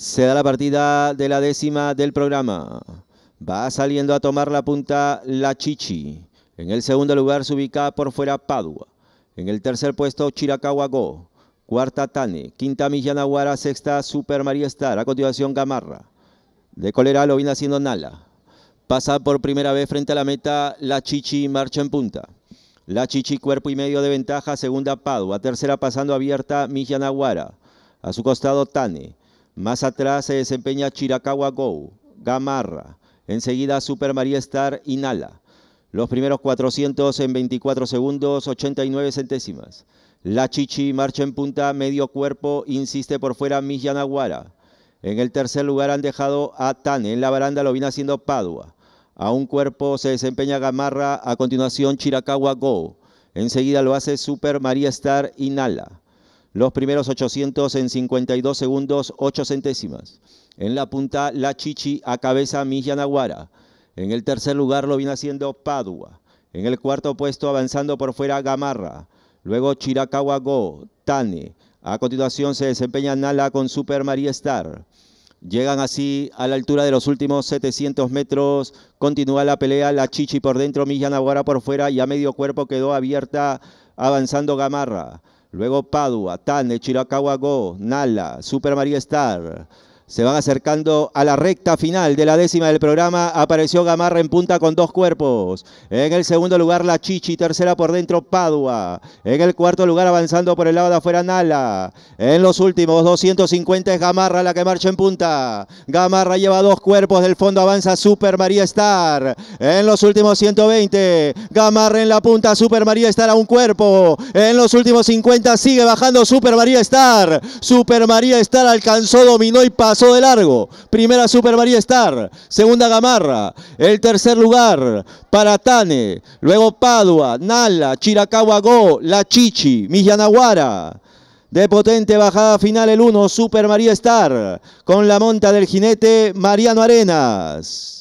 Se da la partida de la décima del programa. Va saliendo a tomar la punta La Chichi. En el segundo lugar se ubica por fuera Padua. En el tercer puesto Chiracahua Go. Cuarta Tane. Quinta Millanaguara. Sexta Super María Star. A continuación Gamarra. De Colera lo viene haciendo Nala. Pasa por primera vez frente a la meta La Chichi. Marcha en punta. La Chichi cuerpo y medio de ventaja. Segunda Padua. Tercera pasando abierta Millanaguara. A su costado Tane. Más atrás se desempeña Chiracagua Go, Gamarra, enseguida Super María Star y Los primeros 400 en 24 segundos, 89 centésimas. La Chichi marcha en punta, medio cuerpo, insiste por fuera Miss En el tercer lugar han dejado a Tane, en la baranda lo viene haciendo Padua. A un cuerpo se desempeña Gamarra, a continuación Chiracagua Go. Enseguida lo hace Super María Star y los primeros 800 en 52 segundos, 8 centésimas. En la punta, La Chichi a cabeza Millanaguara. En el tercer lugar lo viene haciendo Padua. En el cuarto puesto avanzando por fuera Gamarra. Luego Chiracahua Go, Tane. A continuación se desempeña Nala con Super Maria Star. Llegan así a la altura de los últimos 700 metros. Continúa la pelea, la Chichi por dentro, Nahuara por fuera y a medio cuerpo quedó abierta avanzando Gamarra. Luego Padua, Tane, Chiracagua Nala, Super Mario Star. Se van acercando a la recta final de la décima del programa. Apareció Gamarra en punta con dos cuerpos. En el segundo lugar la Chichi, tercera por dentro Padua. En el cuarto lugar avanzando por el lado de afuera Nala. En los últimos 250 es Gamarra la que marcha en punta. Gamarra lleva dos cuerpos, del fondo avanza Super María Star. En los últimos 120, Gamarra en la punta, Super María Star a un cuerpo. En los últimos 50 sigue bajando Super María Star. Super María Star alcanzó, dominó y pasó de largo. Primera Super María Star, segunda Gamarra, el tercer lugar para Tane, luego Padua, Nala, Chiracahua Go, La Chichi, Millanaguara. De potente bajada final el 1, Super María Star, con la monta del jinete Mariano Arenas.